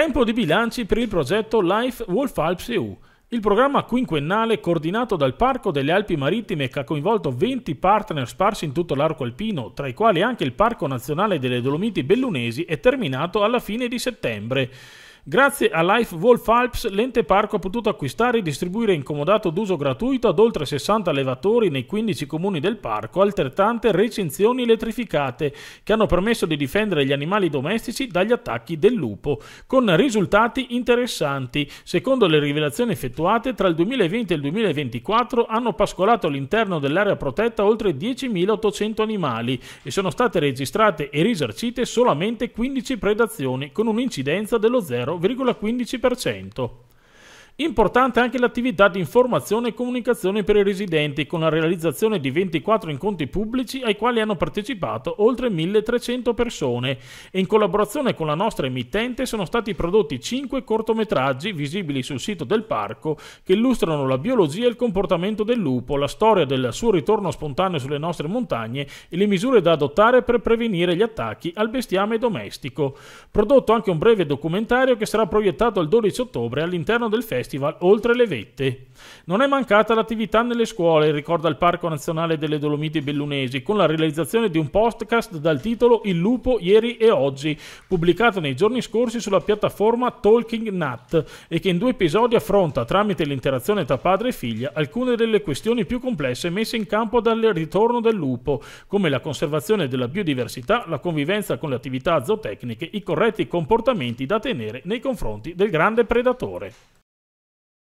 Tempo di bilanci per il progetto Life Wolf Alps EU. Il programma quinquennale coordinato dal Parco delle Alpi Marittime che ha coinvolto 20 partner sparsi in tutto l'arco alpino, tra i quali anche il Parco Nazionale delle Dolomiti Bellunesi, è terminato alla fine di settembre. Grazie a Life Wolf Alps, l'ente parco ha potuto acquistare e distribuire incomodato d'uso gratuito ad oltre 60 allevatori nei 15 comuni del parco altrettante recinzioni elettrificate che hanno permesso di difendere gli animali domestici dagli attacchi del lupo, con risultati interessanti. Secondo le rivelazioni effettuate, tra il 2020 e il 2024 hanno pascolato all'interno dell'area protetta oltre 10.800 animali e sono state registrate e risarcite solamente 15 predazioni con un'incidenza dello 0,1%. 0,15%. Importante anche l'attività di informazione e comunicazione per i residenti con la realizzazione di 24 incontri pubblici ai quali hanno partecipato oltre 1300 persone e in collaborazione con la nostra emittente sono stati prodotti 5 cortometraggi visibili sul sito del parco che illustrano la biologia e il comportamento del lupo, la storia del suo ritorno spontaneo sulle nostre montagne e le misure da adottare per prevenire gli attacchi al bestiame domestico. Prodotto anche un breve documentario che sarà proiettato il 12 ottobre all'interno del festival festival Oltre le Vette. Non è mancata l'attività nelle scuole, ricorda il Parco Nazionale delle Dolomiti Bellunesi, con la realizzazione di un podcast dal titolo Il lupo ieri e oggi, pubblicato nei giorni scorsi sulla piattaforma Talking Nat e che in due episodi affronta, tramite l'interazione tra padre e figlia, alcune delle questioni più complesse messe in campo dal ritorno del lupo, come la conservazione della biodiversità, la convivenza con le attività zootecniche, i corretti comportamenti da tenere nei confronti del grande predatore.